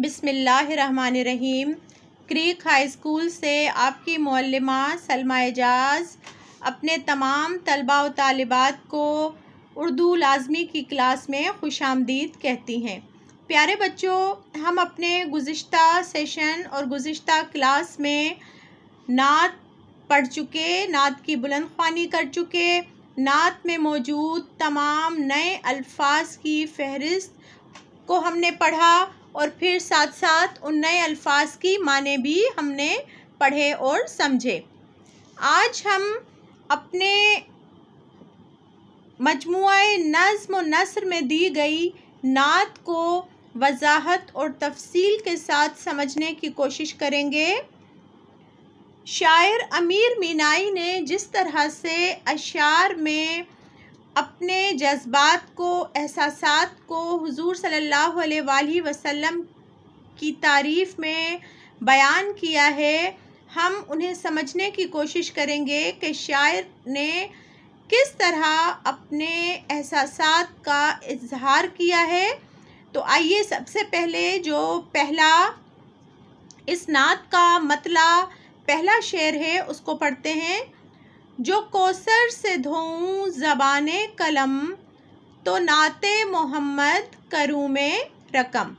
बिसमीम creek high school से आपकी मौलमा सलमा एजाज अपने तमाम तलबा व तलबात को उर्दू लाजमी की क्लास में खुश आमदीद कहती हैं प्यारे बच्चों हम अपने गुज्त सेशन और गुज्त क्लास में नात पढ़ चुके नात की बुलंद खानी कर चुके नात में मौजूद तमाम नए अल्फाज की फहरिस्त को हमने पढ़ा और फिर साथ साथ उन नए अल्फाज की माने भी हमने पढ़े और समझे आज हम अपने मजमु नज़म नसर में दी गई नात को वजाहत और तफसील के साथ समझने की कोशिश करेंगे शायर अमीर मीनाई ने जिस तरह से अशार में अपने जज्बात को एहसास को हुजूर सल्लल्लाहु अलैहि वसल्लम की तारीफ़ में बयान किया है हम उन्हें समझने की कोशिश करेंगे कि शायर ने किस तरह अपने एहसास का इजहार किया है तो आइए सबसे पहले जो पहला इस नात का मतला पहला शेर है उसको पढ़ते हैं जो कोसर से धोऊँ ज़बान कलम तो नाते मोहम्मद करूँ में रकम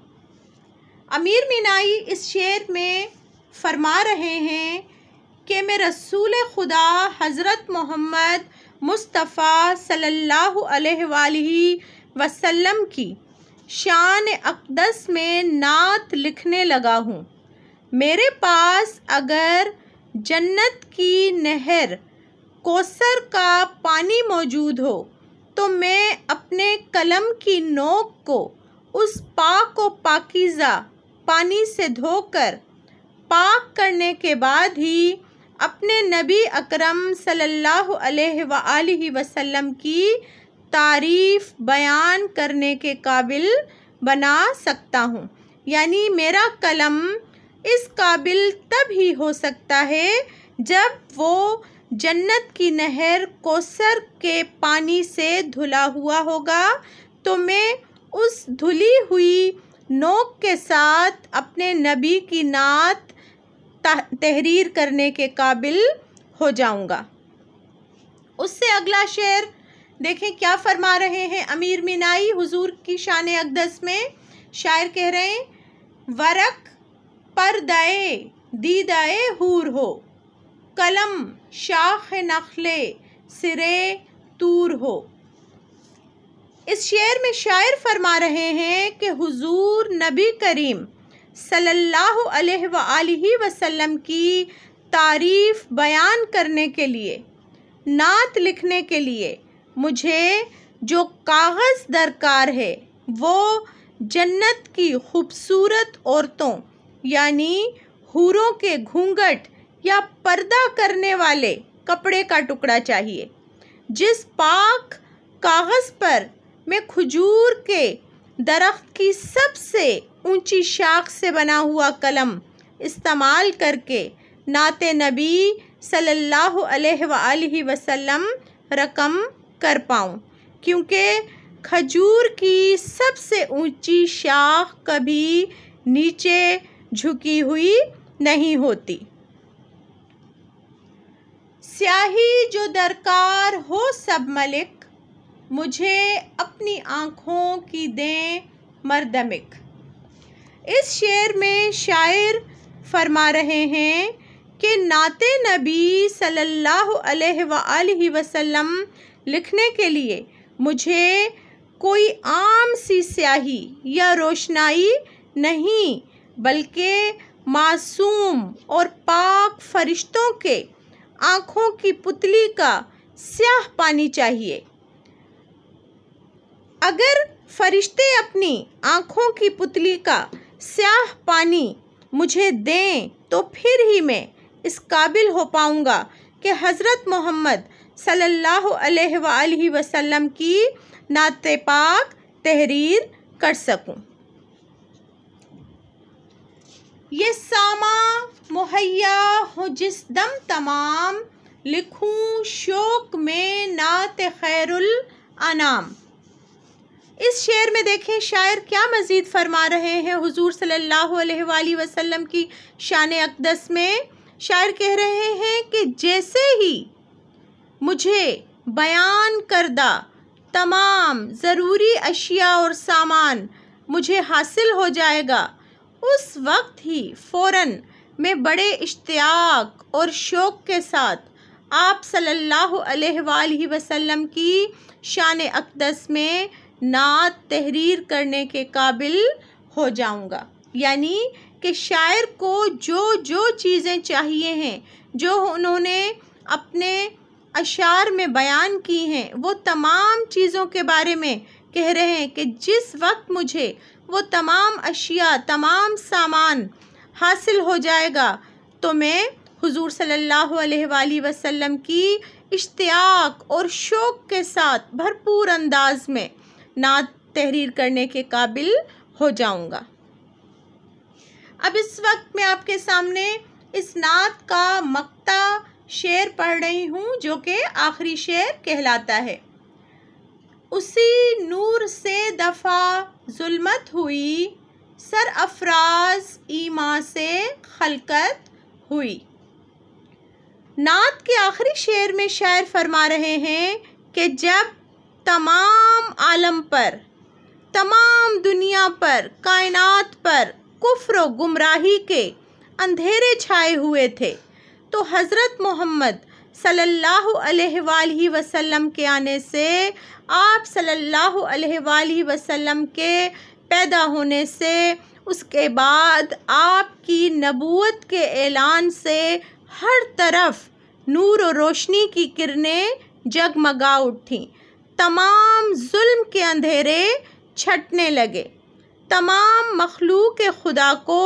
अमीर मीनाई इस शेर में फरमा रहे हैं कि मैं रसूल खुदा हज़रत मोहम्मद मुस्तफ़ा सल्लल्लाहु अलैहि वसल्लम की शान अकदस में नात लिखने लगा हूँ मेरे पास अगर जन्नत की नहर कोसर का पानी मौजूद हो तो मैं अपने कलम की नोक को उस पाक को पाकिज़ा पानी से धोकर पाक करने के बाद ही अपने नबी अकरम सल्लल्लाहु अलैहि वसल्लम की तारीफ़ बयान करने के काबिल बना सकता हूँ यानी मेरा कलम इस काबिल तब ही हो सकता है जब वो जन्नत की नहर कोसर के पानी से धुला हुआ होगा तो मैं उस धुली हुई नोक के साथ अपने नबी की नात तहरीर करने के काबिल हो जाऊंगा उससे अगला शेर देखें क्या फरमा रहे हैं अमीर मिनाई हुजूर की शान अकदस में शायर कह रहे हैं वरक पर दाए दीदाए हूर हो कलम शाख नखले सिरे तूर हो इस शेर में शायर फरमा रहे हैं कि हुजूर नबी करीम सल्लल्लाहु अलैहि वसल्लम की तारीफ़ बयान करने के लिए नात लिखने के लिए मुझे जो कागज़ दरकार है वो जन्नत की खूबसूरत औरतों यानी हूरों के घूंघट या पर्दा करने वाले कपड़े का टुकड़ा चाहिए जिस पाक कागज़ पर मैं खजूर के दरख्त की सबसे ऊंची शाख से बना हुआ कलम इस्तेमाल करके नात नबी सल्लल्लाहु अलैहि वसल्लम रकम कर पाऊँ क्योंकि खजूर की सबसे ऊंची शाख कभी नीचे झुकी हुई नहीं होती स्याही जो दरकार हो सब मलिक मुझे अपनी आँखों की दें मरदमिक इस शेर में शायर फरमा रहे हैं कि नाते नबी सल्लल्लाहु अलैहि वसल्लम लिखने के लिए मुझे कोई आम सी स्याही या रोशनाई नहीं बल्कि मासूम और पाक फरिश्तों के आँखों की पुतली का स्याह पानी चाहिए अगर फरिश्ते अपनी आँखों की पुतली का स्याह पानी मुझे दें तो फिर ही मैं इस काबिल हो पाऊँगा कि हज़रत मोहम्मद सल्लल्लाहु अलैहि वसल्लम की नात पाक तहरीर कर सकूं। ये सामा मुहैया हूँ जिस दम तमाम लिखूं शोक में नात खैरुल अनाम इस शेर में देखें शायर क्या मज़ीद फरमा रहे हैं हुजूर सल्लल्लाहु अलैहि वसल्लम की शान अकदस में शायर कह रहे हैं कि जैसे ही मुझे बयान करदा तमाम ज़रूरी अशिया और सामान मुझे हासिल हो जाएगा उस वक्त ही फ़ौरन में बड़े इश्तियाक और शौक़ के साथ आप सल्लल्लाहु अलैहि वसल्लम की शान अकदस में नात तहरीर करने के काबिल हो जाऊंगा यानी कि शायर को जो जो चीज़ें चाहिए हैं जो उन्होंने अपने अशार में बयान की हैं वो तमाम चीज़ों के बारे में कह रहे हैं कि जिस वक्त मुझे वो तमाम अशिया तमाम सामान हासिल हो जाएगा तो मैं हुजूर सल्लल्लाहु अलैहि वसल्लम की इश्तियाक और शौक़ के साथ भरपूर अंदाज में नात तहरीर करने के काबिल हो जाऊंगा अब इस वक्त मैं आपके सामने इस नात का मक्ता शेर पढ़ रही हूँ जो कि आखिरी शेर कहलाता है उसी नूर से दफ़ा जुल्मत हुई सर अफराज ईमा से खलकत हुई नात के आखिरी शेर में शायर फरमा रहे हैं कि जब तमाम आलम पर तमाम दुनिया पर कायनात पर कुफ्र गुमराही के अंधेरे छाए हुए थे तो हज़रत मोहम्मद सल्लल्लाहु अलैहि वसल्लम के आने से आप सल्लल्लाहु अलैहि वसल्लम के पैदा होने से उसके बाद आपकी नबूत के ऐलान से हर तरफ नूर और रोशनी की किरणें जगमगा उठीं तमाम जुल्म के अंधेरे छटने लगे तमाम मखलूक खुदा को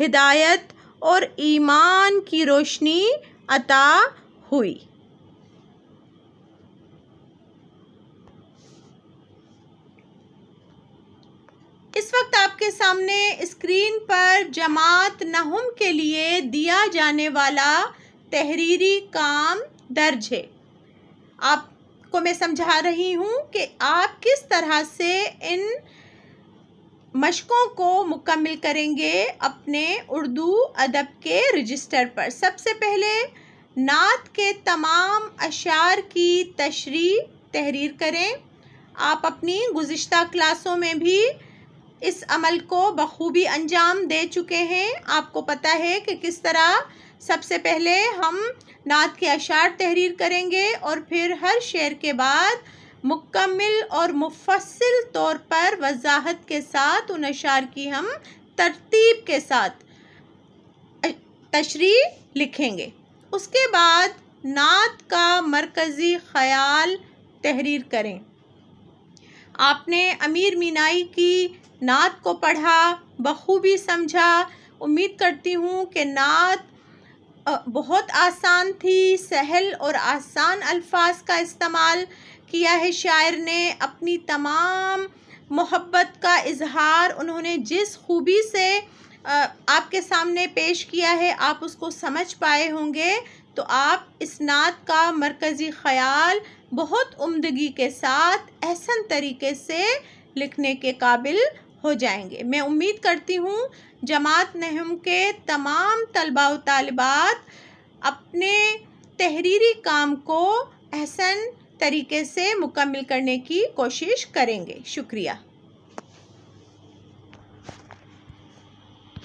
हिदायत और ईमान की रोशनी अता हुई इस वक्त आपके सामने स्क्रीन पर जमात नहम के लिए दिया जाने वाला तहरीरी काम दर्ज है आपको मैं समझा रही हूँ कि आप किस तरह से इन मशक़ों को मुकम्मल करेंगे अपने उर्दू अदब के रजिस्टर पर सबसे पहले नात के तमाम अशार की तशरी तहरीर करें आप अपनी गुज्त क्लासों में भी इस अमल को बखूबी अंजाम दे चुके हैं आपको पता है कि किस तरह सबसे पहले हम नात के अशार तहरीर करेंगे और फिर हर शेर के बाद मुकम्मल और मुफसल तौर पर वजाहत के साथ उन अशार की हम तरतीब के साथ तशरी लिखेंगे उसके बाद नात का मरकज़ी ख्याल तहरीर करें आपने अमीर मीनाई की नात को पढ़ा बखूबी समझा उम्मीद करती हूँ कि नात बहुत आसान थी सहल और आसान अल्फाज का इस्तेमाल किया है शायर ने अपनी तमाम मोहब्बत का इजहार उन्होंने जिस खूबी से आपके सामने पेश किया है आप उसको समझ पाए होंगे तो आप इस नात का मरकज़ी ख़याल बहुत उम्दगी के साथ एहसन तरीके से लिखने के काबिल हो जाएंगे मैं उम्मीद करती हूँ जमात नहम के तमाम तलबा व तालबात अपने तहरीरी काम को एहसन तरीके से मुकम्मल करने की कोशिश करेंगे शुक्रिया